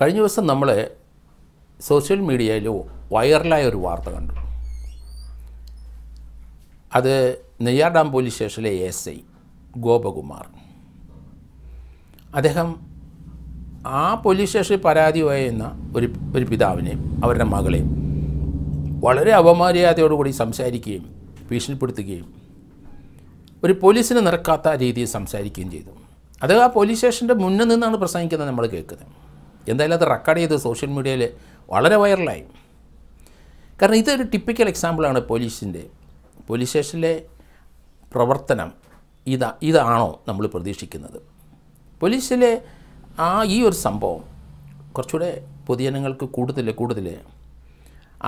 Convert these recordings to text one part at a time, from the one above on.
കഴിഞ്ഞ ദിവസം നമ്മൾ സോഷ്യൽ മീഡിയയിൽ വൈറലായ ഒരു വാർത്ത കണ്ടു അത് നെയ്യാർ ഡാം പോലീസ് സ്റ്റേഷനിലെ എസ് ഐ ഗോപകുമാർ അദ്ദേഹം ആ പോലീസ് സ്റ്റേഷനിൽ പരാതി വായുന്ന ഒരു ഒരു പിതാവിനെയും അവരുടെ മകളെയും വളരെ അപമര്യാദയോടുകൂടി സംസാരിക്കുകയും ഭീഷണിപ്പെടുത്തുകയും ഒരു പോലീസിന് നിറക്കാത്ത രീതിയിൽ സംസാരിക്കുകയും ചെയ്തു അത് ആ പോലീസ് സ്റ്റേഷൻ്റെ മുന്നിൽ നിന്നാണ് പ്രസംഗിക്കുന്നത് നമ്മൾ കേൾക്കുന്നത് എന്തായാലും അത് റെക്കോർഡ് ചെയ്ത് സോഷ്യൽ മീഡിയയിൽ വളരെ വൈറലായി കാരണം ഇതൊരു ടിപ്പിക്കൽ എക്സാമ്പിളാണ് പോലീസിൻ്റെ പോലീസ് സ്റ്റേഷനിലെ പ്രവർത്തനം ഇതാ ഇതാണോ നമ്മൾ പ്രതീക്ഷിക്കുന്നത് പോലീസിലെ ആ ഈ ഒരു സംഭവം കുറച്ചുകൂടെ പൊതുജനങ്ങൾക്ക് കൂടുതൽ കൂടുതൽ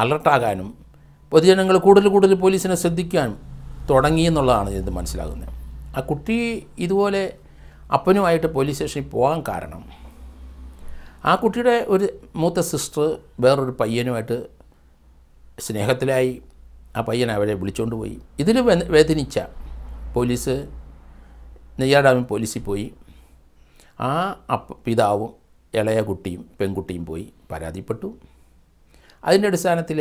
അലർട്ടാകാനും പൊതുജനങ്ങൾ കൂടുതൽ കൂടുതൽ പോലീസിനെ ശ്രദ്ധിക്കാനും എന്നുള്ളതാണ് ഇത് മനസ്സിലാകുന്നത് ആ കുട്ടി ഇതുപോലെ അപ്പനുമായിട്ട് പോലീസ് സ്റ്റേഷനിൽ പോകാൻ കാരണം ആ കുട്ടിയുടെ ഒരു മൂത്ത സിസ്റ്റർ വേറൊരു പയ്യനുമായിട്ട് സ്നേഹത്തിലായി ആ പയ്യൻ അവരെ വിളിച്ചുകൊണ്ട് പോയി ഇതിൽ വേദനിച്ച പോലീസ് നെയ്യാഡാമിൽ പോലീസിൽ പോയി ആ അപ്പ പിതാവും ഇളയ കുട്ടിയും പെൺകുട്ടിയും പോയി പരാതിപ്പെട്ടു അതിൻ്റെ അടിസ്ഥാനത്തിൽ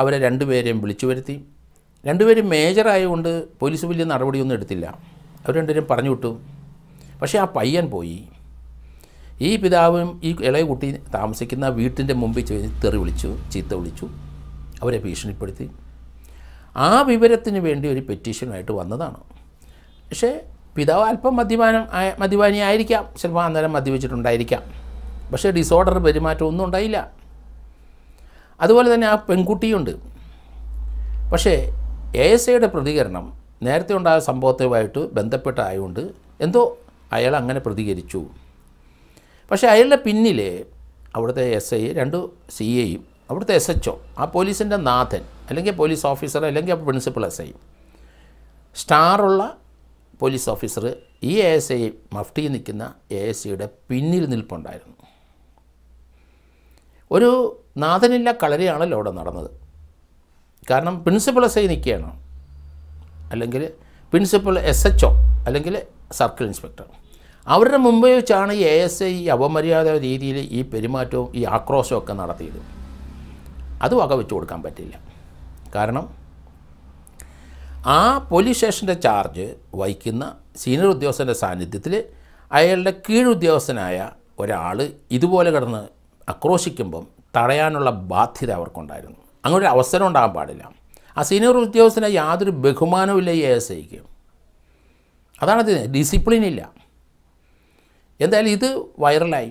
അവരെ രണ്ടുപേരെയും വിളിച്ചു വരുത്തി രണ്ടുപേരും മേജറായതുകൊണ്ട് പോലീസ് വലിയ നടപടിയൊന്നും എടുത്തില്ല അവർ രണ്ടുപേരും പറഞ്ഞു വിട്ടു പക്ഷേ ആ പയ്യൻ പോയി ഈ പിതാവും ഈ ഇളയ കുട്ടി താമസിക്കുന്ന വീട്ടിൻ്റെ മുമ്പിൽ ചെന്ന് തെറി വിളിച്ചു ചീത്ത വിളിച്ചു അവരെ ഭീഷണിപ്പെടുത്തി ആ വിവരത്തിന് വേണ്ടി ഒരു പെറ്റീഷനായിട്ട് വന്നതാണ് പക്ഷേ പിതാവ് അല്പം മദ്യപാനം മദ്യപാനി ആയിരിക്കാം ചിലപ്പോൾ അന്നേരം മദ്യപിച്ചിട്ടുണ്ടായിരിക്കാം പക്ഷേ ഡിസോർഡർ പെരുമാറ്റം ഒന്നും ഉണ്ടായില്ല അതുപോലെ തന്നെ ആ പെൺകുട്ടിയുണ്ട് പക്ഷേ എ എസ് ഐയുടെ പ്രതികരണം നേരത്തെ ഉണ്ടായ സംഭവത്തുമായിട്ട് ബന്ധപ്പെട്ടായതുകൊണ്ട് എന്തോ അയാൾ അങ്ങനെ പ്രതികരിച്ചു പക്ഷേ അയാളുടെ പിന്നിൽ അവിടുത്തെ എസ് ഐ രണ്ട് സി എയും അവിടുത്തെ എസ് എച്ച് ഒ ആ പോലീസിൻ്റെ നാഥൻ അല്ലെങ്കിൽ പോലീസ് ഓഫീസർ അല്ലെങ്കിൽ ആ പ്രിൻസിപ്പൽ എസ് ഐ സ്റ്റാറുള്ള പോലീസ് ഓഫീസർ ഈ എ എസ് ഐ മഫ്റ്റി നിൽക്കുന്ന എ എസ് സിയുടെ പിന്നിൽ നിൽപ്പുണ്ടായിരുന്നു ഒരു നാഥനില്ല കളരിയാണല്ലോ അവിടെ നടന്നത് കാരണം പ്രിൻസിപ്പൽ എസ് ഐ നിൽക്കുകയാണ് അല്ലെങ്കിൽ പ്രിൻസിപ്പൽ എസ് എച്ച് ഒ അല്ലെങ്കിൽ സർക്കിൾ ഇൻസ്പെക്ടർ അവരുടെ മുമ്പ് വെച്ചാണ് എ എസ് ഐ അപമര്യാദ രീതിയിൽ ഈ പെരുമാറ്റവും ഈ ആക്രോശവും ഒക്കെ നടത്തിയത് അത് വക വെച്ച് കൊടുക്കാൻ പറ്റില്ല കാരണം ആ പോലീസ് സ്റ്റേഷൻ്റെ ചാർജ് വഹിക്കുന്ന സീനിയർ ഉദ്യോഗസ്ഥൻ്റെ സാന്നിധ്യത്തിൽ അയാളുടെ കീഴുദ്യോഗസ്ഥനായ ഒരാൾ ഇതുപോലെ കിടന്ന് ആക്രോശിക്കുമ്പം തടയാനുള്ള ബാധ്യത അവർക്കുണ്ടായിരുന്നു അങ്ങനെ ഒരു അവസരം ഉണ്ടാകാൻ പാടില്ല ആ സീനിയർ ഉദ്യോഗസ്ഥനെ യാതൊരു ബഹുമാനവും ഇല്ല ഈ എസ് ഐക്ക് അതാണത് ഡിസിപ്ലിൻ ഇല്ല എന്തായാലും ഇത് വൈറലായി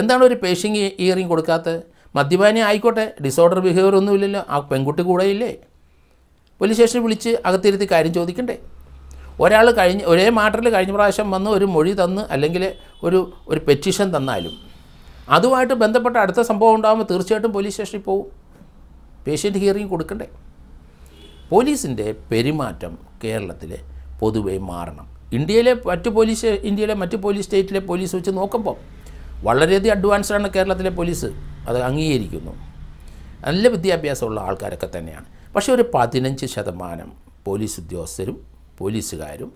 എന്താണ് ഒരു പേഷ്യൻ്റ് ഇയറിങ് കൊടുക്കാത്ത മദ്യപാനി ആയിക്കോട്ടെ ഡിസോർഡർ ബിഹേവിയർ ഒന്നുമില്ലല്ലോ ആ പെൺകുട്ടി കൂടെ ഇല്ലേ പോലീസ് സ്റ്റേഷനിൽ വിളിച്ച് അകത്തിരുത്തി കാര്യം ചോദിക്കണ്ടേ ഒരാൾ കഴിഞ്ഞ് ഒരേ മാട്ടറിൽ കഴിഞ്ഞ പ്രാവശ്യം വന്ന് ഒരു മൊഴി തന്ന് അല്ലെങ്കിൽ ഒരു ഒരു പെറ്റീഷൻ തന്നാലും അതുമായിട്ട് ബന്ധപ്പെട്ട അടുത്ത സംഭവം ഉണ്ടാകുമ്പോൾ തീർച്ചയായിട്ടും പോലീസ് സ്റ്റേഷനിൽ പോകും പേഷ്യൻ്റ് ഹിയറിങ് കൊടുക്കണ്ടേ പോലീസിൻ്റെ പെരുമാറ്റം കേരളത്തിൽ പൊതുവെ മാറണം ഇന്ത്യയിലെ മറ്റ് പോലീസ് ഇന്ത്യയിലെ മറ്റ് പോലീസ് സ്റ്റേറ്റിലെ പോലീസ് വെച്ച് നോക്കുമ്പോൾ വളരെയധികം അഡ്വാൻസ്ഡാണ് കേരളത്തിലെ പോലീസ് അത് അംഗീകരിക്കുന്നു നല്ല വിദ്യാഭ്യാസമുള്ള ആൾക്കാരൊക്കെ തന്നെയാണ് പക്ഷേ ഒരു പതിനഞ്ച് ശതമാനം പോലീസ് ഉദ്യോഗസ്ഥരും പോലീസുകാരും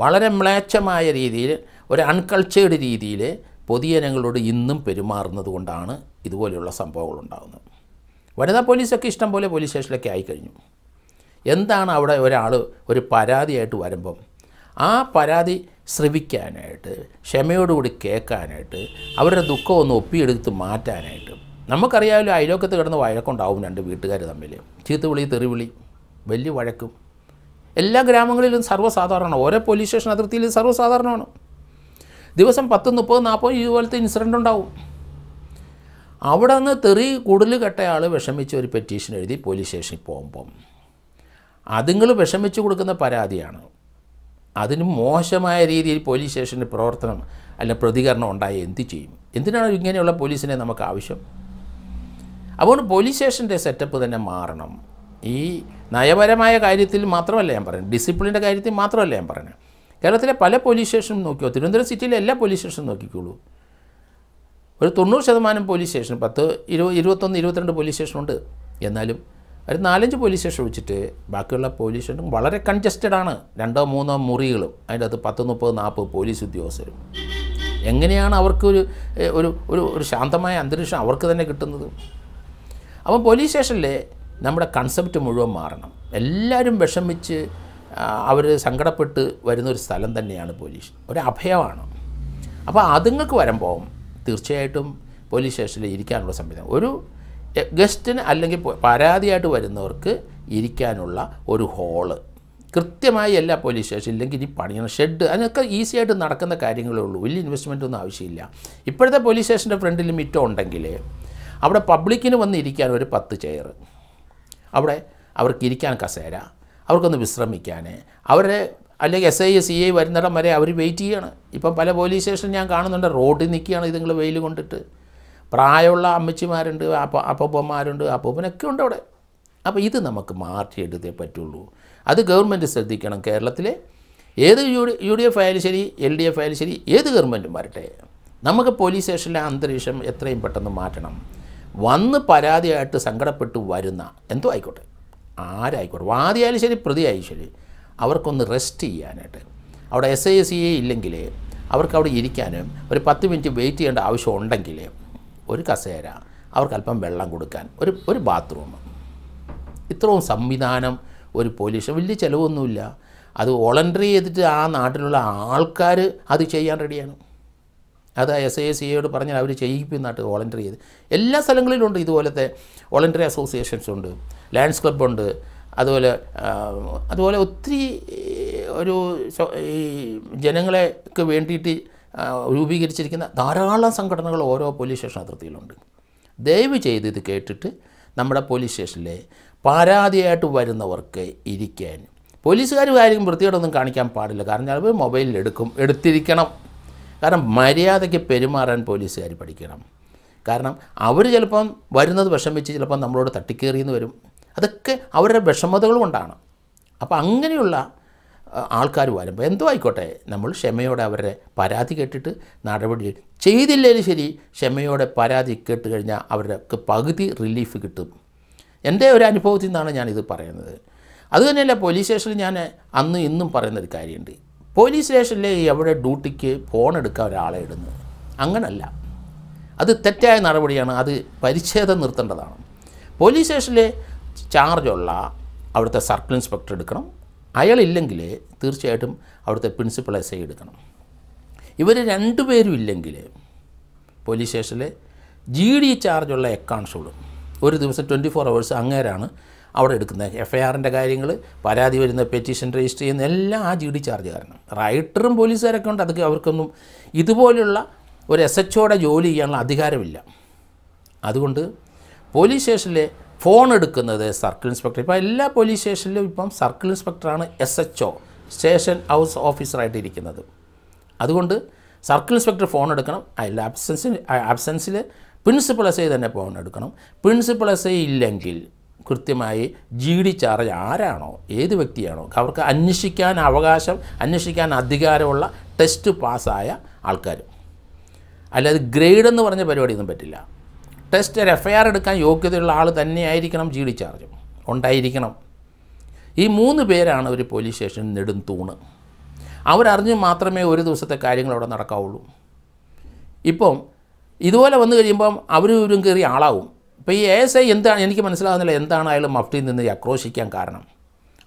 വളരെ മ്ലേച്ഛമായ രീതിയിൽ ഒരു അൺകൾച്ചേർഡ് രീതിയിൽ പൊതുജനങ്ങളോട് ഇന്നും പെരുമാറുന്നത് കൊണ്ടാണ് ഇതുപോലെയുള്ള സംഭവങ്ങൾ ഉണ്ടാകുന്നത് വനിതാ പോലീസൊക്കെ ഇഷ്ടം പോലെ പോലീസ് സ്റ്റേഷനിലൊക്കെ ആയിക്കഴിഞ്ഞു എന്താണ് അവിടെ ഒരാൾ ഒരു പരാതിയായിട്ട് വരുമ്പം ആ പരാതി ശ്രവിക്കാനായിട്ട് ക്ഷമയോടുകൂടി കേൾക്കാനായിട്ട് അവരുടെ ദുഃഖം ഒന്ന് ഒപ്പിയെടുത്ത് മാറ്റാനായിട്ട് നമുക്കറിയാമല്ലോ അയലോക്കത്ത് കിടന്ന് വഴക്കുണ്ടാവും രണ്ട് വീട്ടുകാർ തമ്മിൽ ചീത്തുവിളി തെറിവിളി വലിയ വഴക്കും എല്ലാ ഗ്രാമങ്ങളിലും സർവ്വസാധാരണമാണ് ഓരോ പോലീസ് സ്റ്റേഷൻ അതിർത്തിയിലും സർവ്വസാധാരണമാണ് ദിവസം പത്ത് മുപ്പത് നാൽപ്പത് ഇതുപോലത്തെ ഇൻസിഡൻ്റ് ഉണ്ടാവും അവിടെ നിന്ന് തെറി കൂടുതൽ കെട്ടയാൾ വിഷമിച്ച് ഒരു പെറ്റീഷൻ എഴുതി പോലീസ് സ്റ്റേഷനിൽ പോകുമ്പം അതുങ്ങൾ വിഷമിച്ച് കൊടുക്കുന്ന പരാതിയാണ് അതിന് മോശമായ രീതിയിൽ പോലീസ് സ്റ്റേഷൻ്റെ പ്രവർത്തനം അല്ല പ്രതികരണം ഉണ്ടായി എന്ത് ചെയ്യും എന്തിനാണ് ഇങ്ങനെയുള്ള പോലീസിനെ നമുക്ക് ആവശ്യം അതുകൊണ്ട് പോലീസ് സ്റ്റേഷൻ്റെ സെറ്റപ്പ് തന്നെ മാറണം ഈ നയപരമായ കാര്യത്തിൽ മാത്രമല്ല ഞാൻ പറയുന്നത് ഡിസിപ്ലിൻ്റെ കാര്യത്തിൽ മാത്രമല്ല ഞാൻ പറയുന്നത് കേരളത്തിലെ പല പോലീസ് സ്റ്റേഷനും നോക്കിയോ തിരുവനന്തപുരം സിറ്റിയിലെ എല്ലാ പോലീസ് സ്റ്റേഷനും നോക്കിക്കോളൂ ഒരു തൊണ്ണൂറ് ശതമാനം പോലീസ് സ്റ്റേഷൻ പത്ത് ഇരു ഇരുപത്തൊന്ന് ഇരുപത്തിരണ്ട് പോലീസ് സ്റ്റേഷനുണ്ട് എന്നാലും ഒരു നാലഞ്ച് പോലീസ് സ്റ്റേഷൻ വെച്ചിട്ട് ബാക്കിയുള്ള പോലീസ് സ്റ്റേഷൻ വളരെ കൺജസ്റ്റഡ് ആണ് രണ്ടോ മൂന്നോ മുറികളും അതിൻ്റെ അകത്ത് പത്ത് മുപ്പത് നാൽപ്പത് പോലീസ് ഉദ്യോഗസ്ഥരും എങ്ങനെയാണ് അവർക്കൊരു ഒരു ഒരു ഒരു ശാന്തമായ അന്തരീക്ഷം അവർക്ക് തന്നെ കിട്ടുന്നത് അപ്പം പോലീസ് സ്റ്റേഷനിലെ നമ്മുടെ കൺസെപ്റ്റ് മുഴുവൻ മാറണം എല്ലാവരും വിഷമിച്ച് അവർ സങ്കടപ്പെട്ട് വരുന്ന ഒരു സ്ഥലം തന്നെയാണ് പോലീസ് ഒരു അഭയമാണ് അപ്പോൾ അതുങ്ങൾക്ക് വരുമ്പോൾ തീർച്ചയായിട്ടും പോലീസ് സ്റ്റേഷനിൽ ഇരിക്കാനുള്ള സംവിധാനം ഒരു ഗസ്റ്റിന് അല്ലെങ്കിൽ പരാതിയായിട്ട് വരുന്നവർക്ക് ഇരിക്കാനുള്ള ഒരു ഹോള് കൃത്യമായി എല്ലാ പോലീസ് സ്റ്റേഷൻ ഇല്ലെങ്കിൽ ഇനി പണിയണം ഷെഡ് അതിനൊക്കെ ഈസി ആയിട്ട് നടക്കുന്ന കാര്യങ്ങളേ ഉള്ളൂ വലിയ ഇൻവെസ്റ്റ്മെൻ്റ് ഒന്നും ആവശ്യമില്ല ഇപ്പോഴത്തെ പോലീസ് സ്റ്റേഷൻ്റെ ഫ്രണ്ടിൽ മിറ്റം ഉണ്ടെങ്കിൽ അവിടെ പബ്ലിക്കിന് വന്ന് ഇരിക്കാൻ ഒരു പത്ത് ചെയർ അവിടെ അവർക്ക് ഇരിക്കാൻ കസേര അവർക്കൊന്ന് വിശ്രമിക്കാൻ അവരെ അല്ലെങ്കിൽ എസ് ഐ സി ഐ വരുന്നിടം വരെ അവർ വെയിറ്റ് ചെയ്യണം ഇപ്പം പല പോലീസ് സ്റ്റേഷൻ ഞാൻ കാണുന്നുണ്ട് റോഡിൽ നിൽക്കുകയാണ് ഇതുങ്ങൾ വെയിൽ കൊണ്ടിട്ട് പ്രായമുള്ള അമ്മച്ചിമാരുണ്ട് അപ്പ അപ്പൂപ്പന്മാരുണ്ട് അപ്പൂപ്പനൊക്കെ ഉണ്ട് അവിടെ അപ്പോൾ ഇത് നമുക്ക് മാറ്റിയെടുത്തേ പറ്റുള്ളൂ അത് ഗവൺമെൻറ് ശ്രദ്ധിക്കണം കേരളത്തിലെ ഏത് U D U D F ആയാലും ശരി എൽ ഡി എഫ് ആയാലും ശരി ഏത് ഗവൺമെൻറ്റും വരട്ടെ നമുക്ക് പോലീസ് സ്റ്റേഷനിലെ അന്തരീക്ഷം എത്രയും പെട്ടെന്ന് മാറ്റണം വന്ന് പരാതിയായിട്ട് സങ്കടപ്പെട്ട് വരുന്ന എന്തോ ആയിക്കോട്ടെ ആരായിക്കോട്ടെ വാദിയായാലും ശരി പ്രതിയായാലും ശരി അവർക്കൊന്ന് റെസ്റ്റ് ചെയ്യാനായിട്ട് അവിടെ എസ് ഐ എസ് e ഇല്ലെങ്കിൽ അവർക്ക് അവിടെ ഇരിക്കാനും ഒരു പത്ത് മിനിറ്റ് വെയിറ്റ് ചെയ്യേണ്ട ആവശ്യം ഉണ്ടെങ്കിൽ ഒരു കസേര അവർക്ക് അല്പം വെള്ളം കൊടുക്കാൻ ഒരു ഒരു ബാത്റൂം ഇത്രയും സംവിധാനം ഒരു പോലീസ് വലിയ ചിലവൊന്നുമില്ല അത് വോളണ്ടറി ചെയ്തിട്ട് ആ നാട്ടിലുള്ള ആൾക്കാർ അത് ചെയ്യാൻ റെഡിയാണ് അത് എസ് ഐ എസ് സിയോട് പറഞ്ഞാൽ അവർ ചെയ്യിപ്പിക്കും നാട്ടിൽ വോളണ്ടറി ചെയ്ത് എല്ലാ സ്ഥലങ്ങളിലും ഉണ്ട് ഇതുപോലത്തെ വോളണ്ടറി അസോസിയേഷൻസ് ഉണ്ട് ക്ലബ് ഉണ്ട് അതുപോലെ അതുപോലെ ഒത്തിരി ഒരു ഈ ജനങ്ങളെക്ക് വേണ്ടിയിട്ട് രൂപീകരിച്ചിരിക്കുന്ന ധാരാളം സംഘടനകൾ ഓരോ പോലീസ് സ്റ്റേഷൻ അതിർത്തിയിലുണ്ട് ദയവ് ചെയ്ത് ഇത് കേട്ടിട്ട് നമ്മുടെ പോലീസ് സ്റ്റേഷനിലെ പരാതിയായിട്ട് വരുന്നവർക്ക് ഇരിക്കാൻ പോലീസുകാർ കാര്യം വൃത്തികേടൊന്നും കാണിക്കാൻ പാടില്ല കാരണം ഞാൻ മൊബൈലിൽ എടുക്കും എടുത്തിരിക്കണം കാരണം മര്യാദയ്ക്ക് പെരുമാറാൻ പോലീസുകാർ പഠിക്കണം കാരണം അവർ ചിലപ്പം വരുന്നത് വിഷമിച്ച് ചിലപ്പം നമ്മളോട് തട്ടിക്കേറിയെന്ന് വരും അതൊക്കെ അവരുടെ വിഷമതകൾ കൊണ്ടാണ് അപ്പോൾ അങ്ങനെയുള്ള ആൾക്കാർ വരുമ്പോൾ എന്തോ ആയിക്കോട്ടെ നമ്മൾ ക്ഷമയോടെ അവരുടെ പരാതി കേട്ടിട്ട് നടപടി ചെയ്തില്ലേലും ശരി ക്ഷമയോടെ പരാതി കേട്ട് കഴിഞ്ഞാൽ അവർക്ക് പകുതി റിലീഫ് കിട്ടും എൻ്റെ ഒരു അനുഭവത്തിൽ നിന്നാണ് ഞാനിത് പറയുന്നത് അതുതന്നെയല്ല പോലീസ് സ്റ്റേഷനിൽ ഞാൻ അന്നും ഇന്നും പറയുന്നൊരു കാര്യമുണ്ട് പോലീസ് സ്റ്റേഷനിൽ എവിടെ ഡ്യൂട്ടിക്ക് ഫോൺ എടുക്കാൻ ഒരാളെ ഇടുന്നു അങ്ങനല്ല അത് തെറ്റായ നടപടിയാണ് അത് പരിച്ഛേദം നിർത്തേണ്ടതാണ് പോലീസ് സ്റ്റേഷനിലെ ചാർജുള്ള അവിടുത്തെ സർക്കിൾ ഇൻസ്പെക്ടർ എടുക്കണം അയാളില്ലെങ്കിൽ തീർച്ചയായിട്ടും അവിടുത്തെ പ്രിൻസിപ്പൾ എസ് ഐ എടുക്കണം ഇവർ രണ്ടുപേരും ഇല്ലെങ്കിൽ പോലീസ് സ്റ്റേഷനിൽ ജി ഡി ചാർജുള്ള വിടും ഒരു ദിവസം ട്വൻറ്റി ഫോർ അവേഴ്സ് അങ്ങേരാണ് അവിടെ എടുക്കുന്നത് എഫ് ഐ ആറിൻ്റെ കാര്യങ്ങൾ പരാതി വരുന്ന പെറ്റീഷൻ രജിസ്റ്റർ ചെയ്യുന്ന എല്ലാം ആ ജി ഡി ചാർജ് കാരണം റൈറ്ററും പോലീസുകാരൊക്കെ ഉണ്ട് അതൊക്കെ അവർക്കൊന്നും ഇതുപോലുള്ള ഒരു എസ് എച്ച് ഒയുടെ ജോലി ചെയ്യാനുള്ള അധികാരമില്ല അതുകൊണ്ട് പോലീസ് സ്റ്റേഷനിലെ ഫോൺ എടുക്കുന്നത് സർക്കിൾ ഇൻസ്പെക്ടർ ഇപ്പോൾ എല്ലാ പോലീസ് സ്റ്റേഷനിലും ഇപ്പം സർക്കിൾ ഇൻസ്പെക്ടറാണ് S H O station house ഓഫീസറായിട്ട് ഇരിക്കുന്നത് അതുകൊണ്ട് സർക്കിൾ ഇൻസ്പെക്ടർ ഫോൺ എടുക്കണം അതിൽ ആബ്സെൻസിൽ ആബ്സെൻസിൽ പ്രിൻസിപ്പൽ എസ് ഐ തന്നെ ഫോൺ എടുക്കണം പ്രിൻസിപ്പൽ എസ് ഐ ഇല്ലെങ്കിൽ കൃത്യമായി ജി ഡി ചാർജ് ആരാണോ ഏത് വ്യക്തിയാണോ അവർക്ക് അന്വേഷിക്കാൻ അവകാശം അന്വേഷിക്കാൻ അധികാരമുള്ള ടെസ്റ്റ് പാസ്സായ ആൾക്കാർ അല്ലാതെ ഗ്രേഡ് എന്ന് പറഞ്ഞ പരിപാടിയൊന്നും പറ്റില്ല ടെസ്റ്റ് എഫ് ഐ ആർ എടുക്കാൻ യോഗ്യതയുള്ള ആൾ തന്നെയായിരിക്കണം ജി ഡി ചാർജ് ഉണ്ടായിരിക്കണം ഈ മൂന്ന് പേരാണ് ഒരു പോലീസ് സ്റ്റേഷൻ നെടും തൂണ് അവരറിഞ്ഞ് മാത്രമേ ഒരു ദിവസത്തെ കാര്യങ്ങൾ അവിടെ നടക്കാവുള്ളൂ ഇപ്പം ഇതുപോലെ വന്നു കഴിയുമ്പം അവരും കയറി ആളാവും ഇപ്പോൾ ഈ എ എസ് ഐ എന്താണ് എനിക്ക് മനസ്സിലാകുന്നില്ല എന്താണ് അയാൾ മഫ്റ്റിയിൽ നിന്ന് ആക്രോശിക്കാൻ കാരണം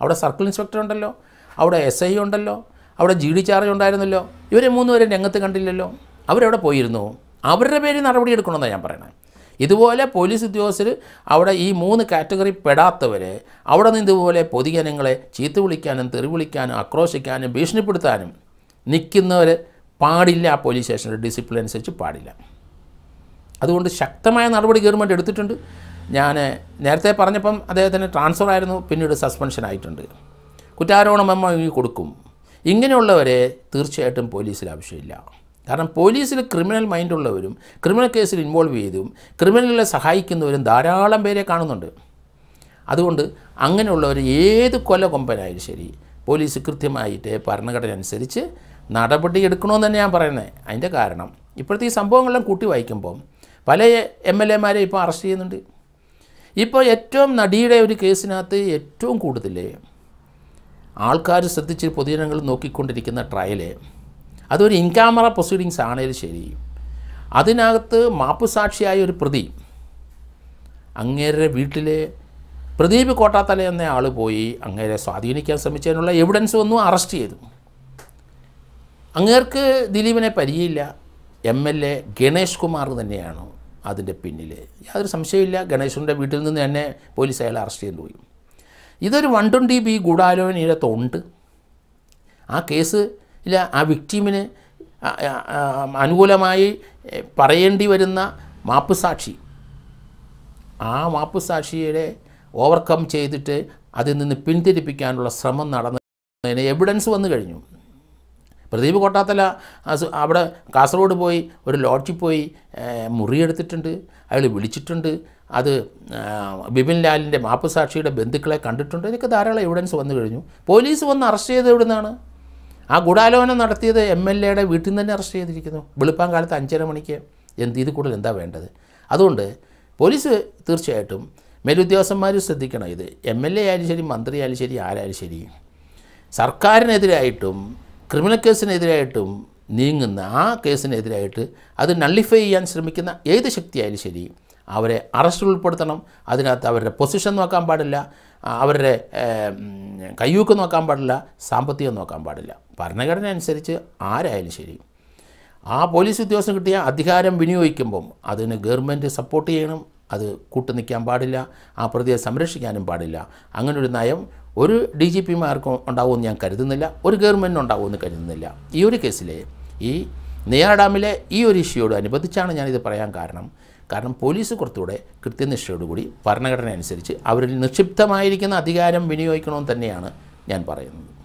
അവിടെ സർക്കിൾ ഇൻസ്പെക്ടർ ഉണ്ടല്ലോ അവിടെ എസ് ഐ ഉണ്ടല്ലോ അവിടെ ജി ഡി ചാർജ് ഉണ്ടായിരുന്നല്ലോ ഇവരെ മൂന്നുപേരും രംഗത്ത് കണ്ടില്ലല്ലോ അവരവിടെ പോയിരുന്നു അവരുടെ പേര് നടപടി എടുക്കണമെന്നാണ് ഞാൻ പറയുന്നത് ഇതുപോലെ പോലീസ് ഉദ്യോഗസ്ഥർ അവിടെ ഈ മൂന്ന് കാറ്റഗറി പെടാത്തവർ അവിടെ നിന്ന് ഇതുപോലെ പൊതുജനങ്ങളെ ചീത്ത വിളിക്കാനും തെറി വിളിക്കാനും ആക്രോശിക്കാനും ഭീഷണിപ്പെടുത്താനും നിൽക്കുന്നവർ പാടില്ല ആ പോലീസ് സ്റ്റേഷനിൽ ഡിസിപ്ലിൻ അനുസരിച്ച് പാടില്ല അതുകൊണ്ട് ശക്തമായ നടപടി ഗവൺമെൻറ് എടുത്തിട്ടുണ്ട് ഞാൻ നേരത്തെ പറഞ്ഞപ്പം അദ്ദേഹത്തിന് ട്രാൻസ്ഫർ ആയിരുന്നു പിന്നീട് സസ്പെൻഷൻ ആയിട്ടുണ്ട് കുറ്റാരോപണം മെമ്മോ കൊടുക്കും ഇങ്ങനെയുള്ളവരെ തീർച്ചയായിട്ടും പോലീസിൽ ആവശ്യമില്ല കാരണം പോലീസിൽ ക്രിമിനൽ മൈൻഡുള്ളവരും ക്രിമിനൽ കേസിൽ ഇൻവോൾവ് ചെയ്തും ക്രിമിനലിനെ സഹായിക്കുന്നവരും ധാരാളം പേരെ കാണുന്നുണ്ട് അതുകൊണ്ട് അങ്ങനെയുള്ളവർ ഏത് കൊല കൊമ്പനായാലും ശരി പോലീസ് കൃത്യമായിട്ട് ഭരണഘടന അനുസരിച്ച് നടപടി എടുക്കണമെന്ന് തന്നെ ഞാൻ പറയുന്നത് അതിൻ്റെ കാരണം ഇപ്പോഴത്തെ ഈ സംഭവങ്ങളെല്ലാം കൂട്ടി വായിക്കുമ്പം പല എം എൽ എമാരെ ഇപ്പോൾ അറസ്റ്റ് ചെയ്യുന്നുണ്ട് ഇപ്പോൾ ഏറ്റവും നടിയുടെ ഒരു കേസിനകത്ത് ഏറ്റവും കൂടുതൽ ആൾക്കാർ ശ്രദ്ധിച്ച് പൊതുജനങ്ങൾ നോക്കിക്കൊണ്ടിരിക്കുന്ന ട്രയലേ അതൊരു ഇൻകാമറ പ്രൊസീഡിങ്സ് ആണേലും ശരി അതിനകത്ത് മാപ്പുസാക്ഷിയായ ഒരു പ്രതി അങ്ങേരുടെ വീട്ടിൽ പ്രദീപ് കോട്ടാത്തല എന്ന ആൾ പോയി അങ്ങേരെ സ്വാധീനിക്കാൻ ശ്രമിച്ചതിനുള്ള എവിഡൻസ് ഒന്നും അറസ്റ്റ് ചെയ്തു അങ്ങേർക്ക് ദിലീപിനെ പരിചയമില്ല M L A Ganesh Kumar തന്നെയാണ് അതിൻ്റെ പിന്നിൽ യാതൊരു സംശയമില്ല ഗണേഷിൻ്റെ വീട്ടിൽ നിന്ന് തന്നെ പോലീസ് അയാൾ അറസ്റ്റ് ചെയ്തു പോയി ഇതൊരു വൺ ട്വൻറ്റി ബി ഗൂഢാലോചനയിലത്തുണ്ട് ആ കേസ് ഇല്ല ആ വിക്ടീമിന് അനുകൂലമായി പറയേണ്ടി വരുന്ന മാപ്പ് സാക്ഷി ആ മാപ്പ് സാക്ഷിയുടെ ഓവർകം ചെയ്തിട്ട് അതിൽ നിന്ന് പിന്തിരിപ്പിക്കാനുള്ള ശ്രമം നടന്നതിന് എവിഡൻസ് വന്നു കഴിഞ്ഞു പ്രദീപ് കൊട്ടാത്തല അവിടെ കാസർഗോഡ് പോയി ഒരു ലോഡ്ജിൽ പോയി മുറിയെടുത്തിട്ടുണ്ട് അയാൾ വിളിച്ചിട്ടുണ്ട് അത് ബിപിൻ ലാലിൻ്റെ മാപ്പ് സാക്ഷിയുടെ ബന്ധുക്കളെ കണ്ടിട്ടുണ്ട് ഇതൊക്കെ ധാരാളം എവിഡൻസ് വന്നു കഴിഞ്ഞു പോലീസ് വന്ന് അറസ്റ്റ് ചെയ്ത് എവിടുന്നാണ് ആ ഗൂഢാലോചന നടത്തിയത് എം എൽ എയുടെ വീട്ടിൽ നിന്ന് തന്നെ അറസ്റ്റ് ചെയ്തിരിക്കുന്നു വെളുപ്പാൻ കാലത്ത് അഞ്ചര മണിക്ക് എന്ത് ഇത് കൂടുതൽ എന്താ വേണ്ടത് അതുകൊണ്ട് പോലീസ് തീർച്ചയായിട്ടും മേലുദ്യോഗസ്ഥന്മാർ ശ്രദ്ധിക്കണം ഇത് എം എൽ എ ആയാലും ശരി മന്ത്രി ആയാലും ശരി ആരായാലും ശരി സർക്കാരിനെതിരായിട്ടും ക്രിമിനൽ കേസിനെതിരായിട്ടും നീങ്ങുന്ന ആ കേസിനെതിരായിട്ട് അത് നള്ളിഫൈ ചെയ്യാൻ ശ്രമിക്കുന്ന ഏത് ശക്തിയായാലും ശരി അവരെ അറസ്റ്റിൽ ഉൾപ്പെടുത്തണം അതിനകത്ത് അവരുടെ പൊസിഷൻ നോക്കാൻ പാടില്ല അവരുടെ കയ്യൂക്ക് നോക്കാൻ പാടില്ല സാമ്പത്തികം നോക്കാൻ പാടില്ല ഭരണഘടന അനുസരിച്ച് ആരായാലും ശരി ആ പോലീസ് ഉദ്യോഗസ്ഥന് കിട്ടിയ അധികാരം വിനിയോഗിക്കുമ്പം അതിന് ഗവൺമെൻറ് സപ്പോർട്ട് ചെയ്യണം അത് കൂട്ടു നിൽക്കാൻ പാടില്ല ആ പ്രതിയെ സംരക്ഷിക്കാനും പാടില്ല അങ്ങനെ ഒരു നയം ഒരു ഡി ജി പിമാർക്കും ഉണ്ടാവുമെന്ന് ഞാൻ കരുതുന്നില്ല ഒരു ഗവൺമെൻറ്റിനും ഉണ്ടാവുമെന്ന് കരുതുന്നില്ല ഈ ഒരു കേസിലെ ഈ നെയ്യാർ ഡാമിലെ ഈ ഒരു ഇഷ്യൂയോട് അനുബന്ധിച്ചാണ് ഞാനിത് പറയാൻ കാരണം കാരണം പോലീസ് കുറച്ചുകൂടെ കൃത്യനിഷ്ഠയോടുകൂടി ഭരണഘടന അനുസരിച്ച് അവരിൽ നിക്ഷിപ്തമായിരിക്കുന്ന അധികാരം വിനിയോഗിക്കണമെന്ന് തന്നെയാണ് ഞാൻ പറയുന്നത്